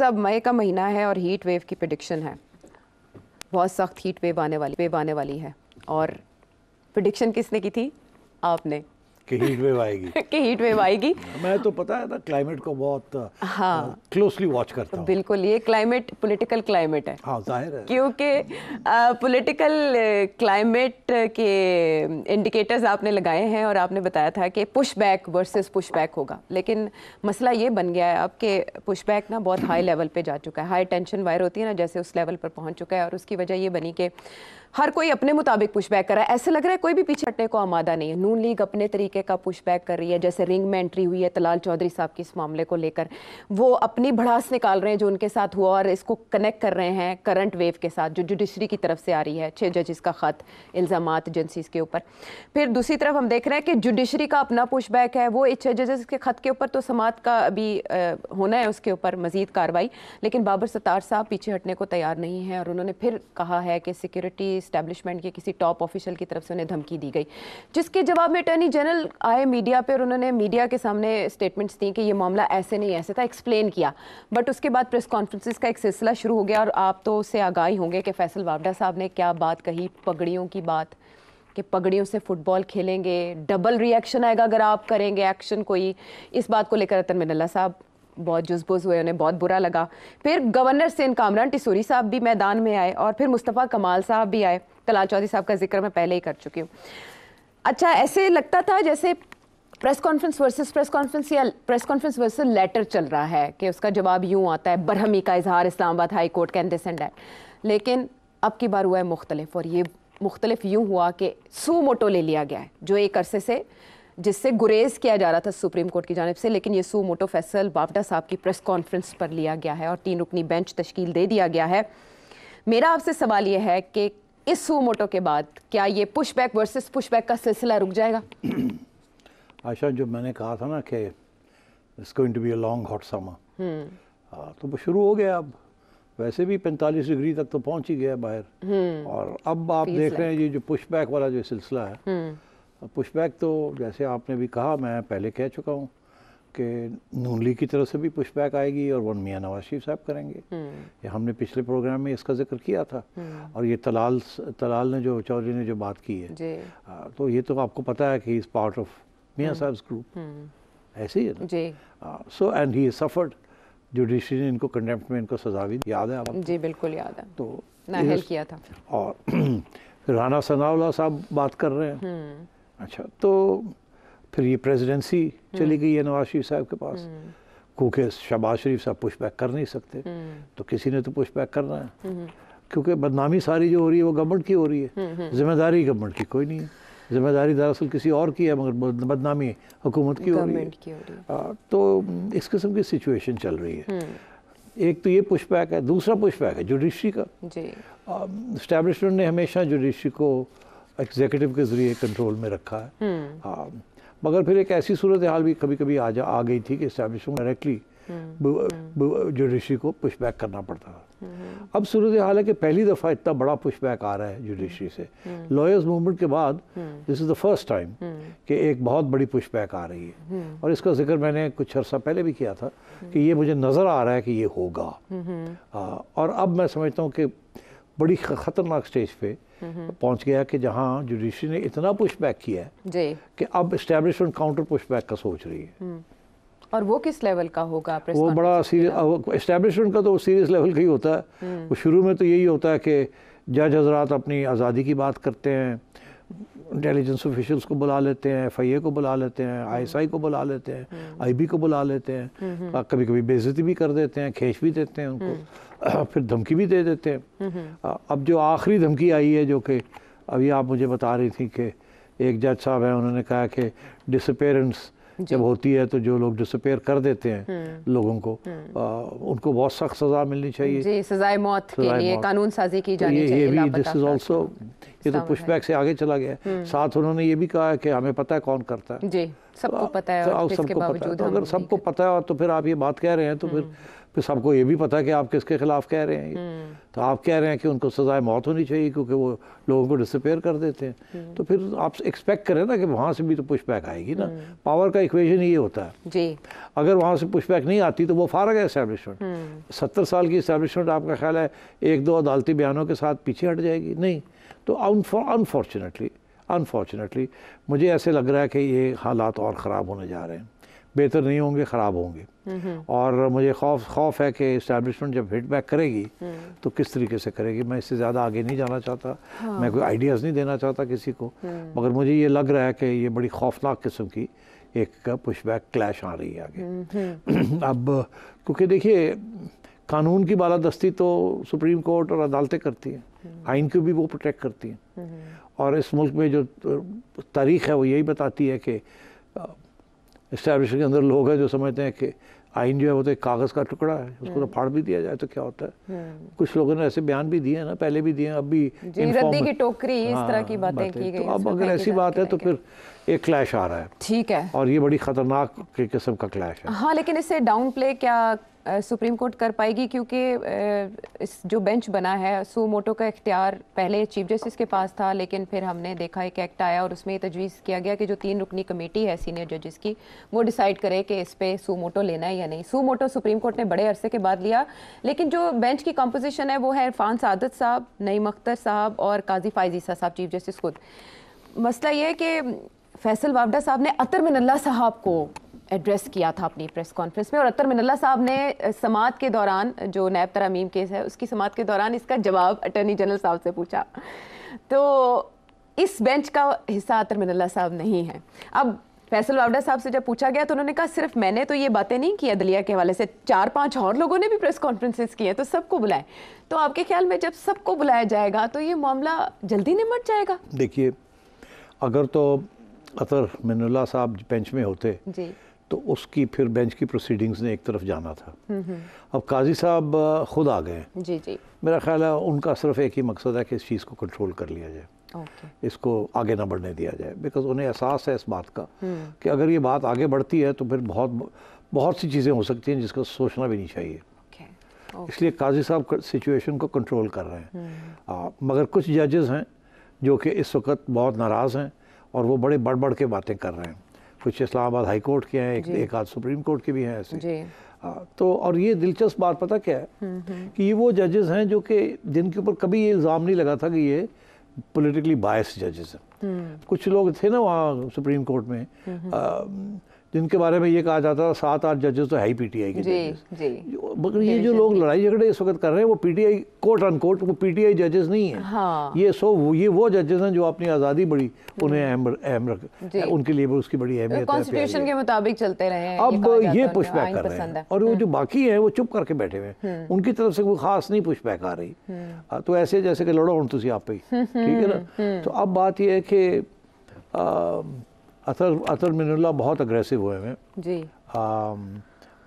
सब मई का महीना है और हीट वेव की प्रडिक्शन है बहुत सख्त हीट वेव आने वाली वेव आने वाली है और प्रडिक्शन किसने की थी आपने कि हीट वेव आएगी कि हीट वेव आएगी मैं तो पता है ना क्लाइमेट को बहुत uh, हाँ क्लोजली वॉच करता हूँ बिल्कुल ये क्लाइमेट पॉलिटिकल क्लाइमेट है हाँ जाहिर है क्योंकि पॉलिटिकल uh, क्लाइमेट uh, के इंडिकेटर्स आपने लगाए हैं और आपने बताया था कि push back versus push back होगा लेकिन मसला ये बन गया है अब कि पुश बैक ना बहुत हाई लेवल पर जा चुका है हाई टेंशन वायर होती है ना जैसे उस लेवल पर पहुँच चुका है और उसकी वजह ये बनी कि हर कोई अपने मुताबिक पुशबैक कर रहा है ऐसे लग रहा है कोई भी पीछे हटने को आमादा नहीं है नून लीग अपने तरीके का पुशबैक कर रही है जैसे रिंग में एंट्री हुई है तलाल चौधरी साहब की इस मामले को लेकर वो अपनी भड़ास निकाल रहे हैं जो उनके साथ हुआ और इसको कनेक्ट कर रहे हैं करंट वेव के साथ जो जुडिशरी की तरफ से आ रही है छः जजेस का ख़त इल्ज़ाम एजेंसीज के ऊपर फिर दूसरी तरफ हम देख रहे हैं कि जुडिशरी का अपना पुशबैक है वो छः जजेस के ख़त के ऊपर तो समात का अभी होना है उसके ऊपर मजीद कार्रवाई लेकिन बाबर सत्तार साहब पीछे हटने को तैयार नहीं है और उन्होंने फिर कहा है कि सिक्योरिटी स्टैब्लिशमेंट के किसी टॉप ऑफिशियल की तरफ से उन्हें धमकी दी गई जिसके जवाब में अटर्नी जनरल आए मीडिया पर उन्होंने मीडिया के सामने स्टेटमेंट्स दी कि ये मामला ऐसे नहीं ऐसे था एक्सप्लेन किया बट उसके बाद प्रेस कॉन्फ्रेंसिस का एक सिलसिला शुरू हो गया और आप तो उससे आगाही होंगे कि फैसल वावडा साहब ने क्या बात कही पगड़ियों की बात कि पगड़ियों से फुटबॉल खेलेंगे डबल रिएक्शन आएगा अगर आप करेंगे एक्शन कोई इस बात को लेकर रतन मिनल्ला साहब बहुत जुजबुज हुए उन्हें बहुत बुरा लगा फिर गवर्नर सिंह कामरान टिसोरी साहब भी मैदान में आए और फिर मुस्तफ़ा कमाल साहब भी आए कलाल चौधरी साहब का जिक्र मैं पहले ही कर चुकी हूँ अच्छा ऐसे लगता था जैसे press conference versus press conference या प्रेस कॉन्फ्रेंस वर्सेस लेटर चल रहा है कि उसका जवाब यूँ आता है बरहमी का इजहार Islamabad high court can this and लेकिन अब की बार हुआ है मुख्तलिफ और ये मुख्तलिफ यूँ हुआ कि सू मोटो ले लिया गया है जो एक अरसे से जिससे गुरेज किया जा रहा था सुप्रीम कोर्ट की जानब से लेकिन ये सू मोटो फैसल बावडा साहब की प्रेस कॉन्फ्रेंस पर लिया गया है और तीन रुकनी बेंच तश्कील दे दिया गया है मेरा आपसे सवाल यह है कि इस सू मोटो के बाद क्या ये push back versus push back का सिलसिला रुक जाएगा आशा जो मैंने कहा था ना कि it's going to be a long hot summer तो वो शुरू हो गया अब वैसे भी 45 डिग्री तक तो पहुंच ही गया बाहर हम्म। और अब आप देख रहे हैं ये जो पुश बैक वाला जो सिलसिला है हम्म। पुशबैक तो जैसे आपने भी कहा मैं पहले कह चुका हूँ कि नून लीग की तरफ से भी पुशबैक आएगी और वन मियाँ नवाज शरीफ साहब करेंगे हम्म। ये हमने पिछले प्रोग्राम में इसका जिक्र किया था हम्म। और ये तलाल तलाल ने जो चौधरी ने जो बात की है तो ये तो आपको पता है कि इज़ पार्ट ऑफ मियाँ साहब ग्रुप ऐसे ही है so and he suffered judiciary ने इनको कंटेम्प्ट में इनको सजा भी याद है आप जी बिल्कुल याद है तो किया था और राना सनाउल्ला साहब बात कर रहे हैं हम्म। अच्छा तो फिर ये प्रेसिडेंसी हम्म। चली गई है नवाज शरीफ साहब के पास हम्म। क्योंकि शहबाज शरीफ साहब पुश बैक कर नहीं सकते हम्म। तो किसी ने तो पुश बैक करना है क्योंकि बदनामी सारी जो हो रही है वो गवर्नमेंट की हो रही है जिम्मेदारी गवर्नमेंट की कोई नहीं है जिम्मेदारी दरअसल किसी और की है मगर बदनामी हुकूमत की हो रही है तो इस किस्म की सिचुएशन चल रही है एक तो ये पुशबैक है दूसरा पुशबैक है जुडिशरी का स्टैब्लिशमेंट ने हमेशा जुडिशरी को एग्जीक्यूटिव के ज़रिए कंट्रोल में रखा है हम्म। हाँ मगर फिर एक ऐसी सूरत हाल भी कभी कभी आ जा आ गई थी कि इस्टेब्लिशमेंट डायरेक्टली जुडिशरी को पुशबैक करना पड़ता था हम्म। अब सूरत हाल है कि पहली दफ़ा इतना बड़ा पुशबैक आ रहा है जुडिशरी हम्म। से लॉयर्स मूवमेंट के बाद this is the first time कि एक बहुत बड़ी पुशबैक आ रही है और इसका जिक्र मैंने कुछ अर्सा पहले भी किया था कि ये मुझे नज़र आ रहा है कि ये होगा हाँ, और अब मैं समझता हूँ कि बड़ी ख़तरनाक स्टेज पर पहुंच गया कि जहां जुडिशरी ने इतना पुशबैक किया है कि अब इस्टेब्लिशमेंट काउंटर पुशबैक का सोच रही है हम्म। और वो किस लेवल का होगा वो बड़ा सीरियस इस्टेब्लिशमेंट का तो सीरियस लेवल का ही होता है हम्म। वो शुरू में तो यही होता है कि जज हजरात अपनी आज़ादी की बात करते हैं इंटेलिजेंस ऑफिशल्स को बुला लेते हैं एफ आई ए को बुला लेते हैं आई एस आई को बुला लेते हैं आई हम्म। बी को बुला लेते हैं कभी कभी बेजती भी कर देते हैं खेच भी देते हैं उनको फिर धमकी भी दे देते हैं अब जो आखिरी धमकी आई है जो कि अभी आप मुझे बता रही थी कि एक जज साहब है उन्होंने कहा कि डिसपेरेंस जब होती है तो जो लोग डिसपेयर कर देते हैं हम्म। लोगों को हम्म। आ, उनको बहुत सख्त सजा मिलनी चाहिए जी सजाए मौत के लिए मौत। कानून साजी की तो जानी ये, चाहिए ये भी दिस इज आल्सो ये तो पुशबैक से आगे चला गया हम्म। साथ उन्होंने ये भी कहा है कि हमें पता है कौन करता है जी सबको तो पता है सबको पता है तो अगर सबको पता है तो फिर आप ये बात कह रहे हैं तो फिर फिर सबको ये भी पता है कि आप किसके खिलाफ कह रहे हैं हम्म। तो आप कह रहे हैं कि उनको सजाए मौत होनी चाहिए क्योंकि वो लोगों को डिसपेयर कर देते हैं हम्म। तो फिर आप एक्सपेक्ट करें ना कि वहाँ से भी तो पुशबैक आएगी ना पावर हम्म। का इक्वेशन ये होता है जी अगर वहाँ से पुशबैक नहीं आती तो वो फारग है इस्टेब्लिशमेंट सत्तर साल की इस्टेब्लिशमेंट आपका ख्याल है एक दो अदालती बयानों के साथ पीछे हट जाएगी नहीं तो अनफॉर्चुनेटली अनफॉर्चुनेटली मुझे ऐसे लग रहा है कि ये हालात और ख़राब होने जा रहे हैं बेहतर नहीं होंगे ख़राब होंगे हम्म। और मुझे खौफ खौफ है कि इस्टेब्लिशमेंट जब फीडबैक करेगी हम्म। तो किस तरीके से करेगी मैं इससे ज़्यादा आगे नहीं जाना चाहता हाँ। मैं कोई आइडियाज़ नहीं देना चाहता किसी को हम्म। मगर मुझे ये लग रहा है कि ये बड़ी खौफनाक किस्म की एक पुशबैक क्लैश आ रही है आगे अब क्योंकि देखिए कानून की बालादस्ती तो सुप्रीम कोर्ट और अदालतें करती हैं आइन को भी वो प्रोटेक्ट करती हैं और इस मुल्क में जो तो, तारीख है वो यही बताती है कि इस्टेब्लिश के अंदर लोग हैं जो समझते हैं कि आइन जो है वो तो एक कागज़ का टुकड़ा है उसको तो हम्म। फाड़ भी दिया जाए तो क्या होता है हम्म। कुछ लोगों ने ऐसे बयान भी दिए ना पहले भी दिए अब भी की टोकरी इस हाँ, तरह की बातें की तो गई तो अब अगर ऐसी बात है तो फिर एक क्लैश आ रहा है ठीक है और ये बड़ी खतरनाक किस्म का क्लैश है हाँ लेकिन इससे डाउन प्ले क्या सुप्रीम कोर्ट कर पाएगी क्योंकि जो बेंच बना है सो मोटो का इख्तियार पहले चीफ जस्टिस के पास था लेकिन फिर हमने देखा एक एक्ट आया और उसमें तजवीज़ किया गया कि जो तीन रुकनी कमेटी है सीनियर जजेस की वो डिसाइड करे कि इस पर सो मोटो लेना है या नहीं सो मोटो सुप्रीम कोर्ट ने बड़े अरसे के बाद लिया लेकिन जो बेंच की कम्पोजिशन है वो है इरफान सादत साहब नईम अख्तर साहब और काजी फायजीसा साहब चीफ जस्टिस खुद मसला ये है कि फैसल वावडा साहब ने अतर मिनल्ला साहब को एड्रेस किया था अपनी प्रेस कॉन्फ्रेंस में और अतर मिनल्ला साहब ने समात के दौरान जो नैब तरामीम केस है उसकी समात के दौरान इसका जवाब अटर्नी जनरल साहब से पूछा तो इस बेंच का हिस्सा अतर मिनल्ला साहब नहीं है अब फैसल वावडा साहब से जब पूछा गया तो उन्होंने कहा सिर्फ मैंने तो ये बातें नहीं की अदलिया के हवाले से चार पांच और लोगों ने भी प्रेस कॉन्फ्रेंसेस किए तो सबको बुलाए तो आपके ख्याल में जब सबको बुलाया जाएगा तो ये मामला जल्दी निमट जाएगा देखिए अगर तो अतर मिनुल्ला साहब बेंच में होते तो उसकी फिर बेंच की प्रोसीडिंग्स ने एक तरफ जाना था हम्म, हम्म। अब काजी साहब खुद आ गए जी जी मेरा ख्याल है उनका सिर्फ एक ही मकसद है कि इस चीज़ को कंट्रोल कर लिया जाए Okay. इसको आगे ना बढ़ने दिया जाए बिकॉज उन्हें एहसास है इस बात का हम्म। कि अगर ये बात आगे बढ़ती है तो फिर बहुत बहुत सी चीज़ें हो सकती हैं जिसका सोचना भी नहीं चाहिए okay. Okay. इसलिए काजी साहब सिचुएशन को कंट्रोल कर रहे हैं आ, मगर कुछ जजेस हैं जो कि इस वक्त बहुत नाराज़ हैं और वो बड़े बढ़ बढ़ के बातें कर रहे हैं कुछ इस्लामाबाद हाई कोर्ट के हैं एक, एक आध सुप्रीम कोर्ट के भी हैं ऐसे तो और ये दिलचस्प बात पता क्या है हम्म, हम्म। कि ये वो जजेस हैं जो कि जिनके ऊपर कभी ये इल्ज़ाम नहीं लगा था कि ये पॉलिटिकली बायस जजेस हैं हम्म। कुछ लोग थे ना वहाँ सुप्रीम कोर्ट में जिनके बारे में ये कहा जाता था सात आठ जजेस तो है ही पीटीआई के मगर ये जो लोग लड़ाई झगड़े इस वक्त कर रहे हैं वो पीटीआई कोर्ट अन कोर्ट वो पीटीआई जजेस नहीं है हाँ। ये सो ये वो जजेस हैं जो अपनी आज़ादी बड़ी हम्म। उन्हें अहम अहम रख उनके लिए उसकी बड़ी अहमियत कॉन्स्टिट्यूशन के मुताबिक चलते रहे अब ये पुषबैक कर रहे हैं और वो हम्म। जो बाकी है वो चुप करके बैठे हुए हैं हम्म। उनकी तरफ से कोई खास नहीं पुषबैक आ रही तो ऐसे जैसे कि लड़ो हूं तुम आप ही ठीक है ना तो अब बात यह है कि अतर अतर मिनुल्ला बहुत अग्रेसिव हुए हैं जी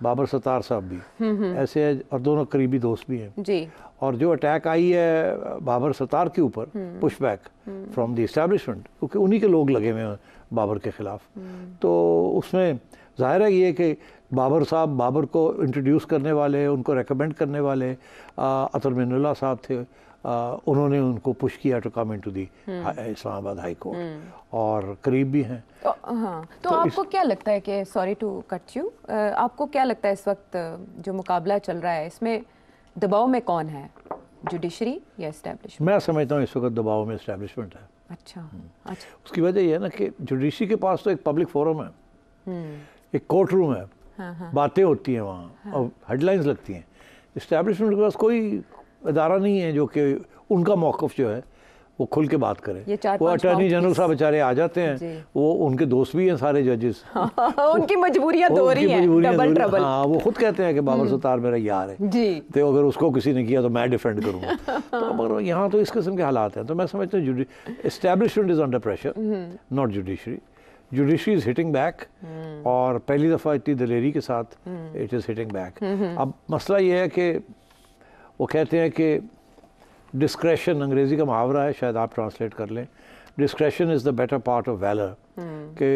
बाबर सतार साहब भी हम्म, हम्म। ऐसे है और दोनों करीबी दोस्त भी हैं जी और जो अटैक आई है बाबर सतार के ऊपर पुशबैक फ्रॉम द इस्टेब्लिशमेंट क्योंकि उन्हीं के लोग लगे हुए हैं बाबर के ख़िलाफ़ हम्म। तो उसमें ज़ाहिर है ये कि बाबर साहब बाबर को इंट्रोड्यूस करने वाले उनको रेकमेंड करने वाले अतर मिनल्ला साहब थे आ, उन्होंने उनको पुश किया to come to the Islamabad high hmm. Court और करीब भी हैं तो, हाँ, तो, तो आपको इस... क्या लगता है कि सॉरी टू कट यू आपको क्या लगता है इस वक्त जो मुकाबला चल रहा है इसमें दबाव में कौन है जुडिशरी या इस्टेब्लिशमेंट मैं समझता हूँ इस वक्त दबाव में इस्टेब्लिशमेंट है अच्छा हम्म। अच्छा उसकी वजह यह है ना कि जुडिशरी के पास तो एक पब्लिक फोरम है हम्म। एक कोर्ट रूम है हाँ, हाँ, बातें होती हैं वहाँ हाँ, और हेडलाइंस लगती हैं इस्टेब्लिशमेंट के पास कोई अदारा नहीं है जो कि उनका मौक़ जो है वो खुल के बात करें वो अटॉर्नी जनरल साहब बेचारे आ जाते हैं वो उनके दोस्त भी हैं सारे जजेस हाँ, उनकी मजबूरियां दो तो रही हैं डबल ट्रबल तो हाँ वो खुद कहते हैं कि बाबर हम्म। सत्तार मेरा यार है जी तो अगर उसको किसी ने किया तो मैं डिफेंड करूँगा मगर यहाँ तो इस किस्म के हालात हैं तो मैं समझता हूँ establishment is under pressure not judiciary judiciary is hitting back और पहली दफ़ा इतनी दलेरी के साथ इट इज़ हिटिंग बैक अब मसला ये है कि वो कहते हैं कि डिस्क्रेशन अंग्रेज़ी का मुहावरा है शायद आप ट्रांसलेट कर लें discretion is the better part of valour के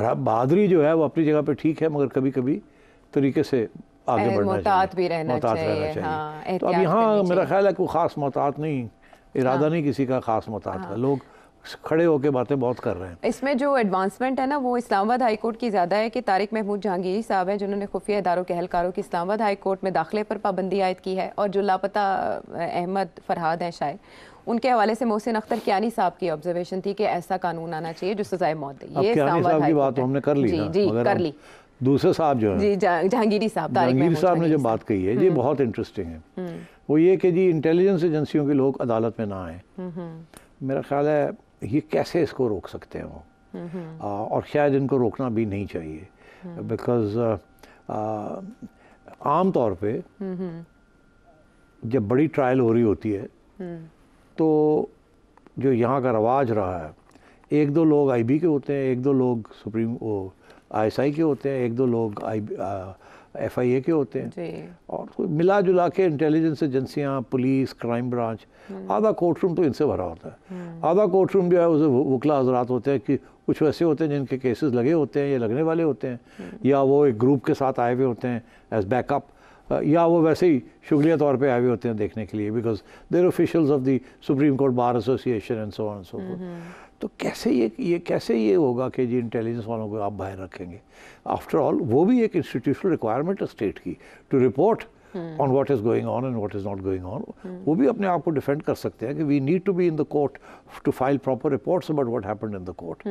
बहादुरी जो है वो अपनी जगह पे ठीक है मगर कभी कभी तरीके से आगे बढ़ना चाहिए भी रहना चाहिए, रहना चाहिए। हाँ, तो अब यहाँ मेरा ख्याल है कोई ख़ास मोहतात नहीं इरादा हाँ, नहीं किसी का ख़ास मोहतात हाँ, का लोग खड़े होकर बातें बहुत कर रहे हैं इसमें जो एडवांसमेंट है ना वो इस्लामाबाद हाई कोर्ट की ज़्यादा है कि तारिक महमूद जहांगीर साहब है जिन्होंने खुफिया इदारों के अहलकारों की इस्लामाबाद हाई कोर्ट में दाखिले पर पाबंदी आयद की है और जो लापता अहमद फरहाद है शायद उनके हवाले से मोहसिन अख्तर क्यानी साहब की ऑब्जर्वेशन थी कि ऐसा कानून आना चाहिए जो सजाए मौत दे ये साहब की बात हमने कर ली जी जी कर ली दूसरे साहब जो है जहांगीरी साहब जहांगीर साहब ने जो बात कही है ये हम्म। बहुत इंटरेस्टिंग है हम्म। वो ये कि जी इंटेलिजेंस एजेंसियों के लोग अदालत में ना आए हम्म, मेरा ख्याल है ये कैसे इसको रोक सकते हैं वो आ, और शायद इनको रोकना भी नहीं चाहिए बिकॉज हम्म। आम तौर पे जब बड़ी ट्रायल हो रही होती है हम्म। तो जो यहाँ का रवाज रहा है एक दो लोग आईबी के होते हैं एक दो लोग सुप्रीम वो आईएसआई के होते हैं एक दो लोग आई एफ आई ए के होते हैं और मिला जुला के इंटेलिजेंस एजेंसियाँ पुलिस क्राइम ब्रांच आधा कोर्ट रूम तो इनसे भरा होता है हम्म। आधा कोर्ट रूम जो है उसे वकला हजरात होते हैं कि कुछ वैसे होते हैं जिनके केसेस लगे होते हैं या लगने वाले होते हैं हम्म। या वो एक ग्रुप के साथ आए हुए होते हैं एज बैकअप Uh, या वो वैसे ही शुक्रिया तौर पे आए हुए होते हैं देखने के लिए because there officials of the supreme court bar association and so on so तो कैसे ये ये कैसे ये होगा कि जी इंटेलिजेंस वालों को आप बाहर रखेंगे आफ्टर ऑल वो भी एक इंस्टीट्यूशनल रिक्वायरमेंट है स्टेट की to report on what is going on and what is not going on वो भी अपने आप को डिफेंड कर सकते हैं कि we need to be in the court to file proper reports about what happen in the court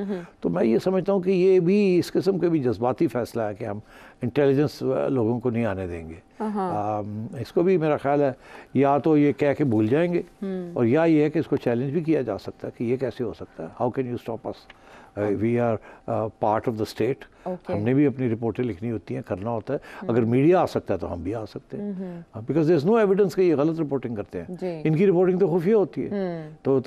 तो मैं ये समझता हूँ कि ये भी इस किस्म के भी जज्बाती फैसला है कि हम इंटेलिजेंस uh, लोगों को नहीं आने देंगे Uh-huh. Um, इसको भी मेरा ख्याल है या तो ये कह के भूल जाएंगे हम्म। और या ये है कि इसको चैलेंज भी किया जा सकता है कि ये कैसे हो सकता है how can you stop us we are part of the state हमने भी अपनी रिपोर्टें लिखनी होती हैं करना होता है hmm. अगर मीडिया आ सकता है तो हम भी आ सकते हैं because there is no evidence कि ये गलत रिपोर्टिंग करते हैं इनकी रिपोर्टिंग तो खुफिया होती है hmm. तो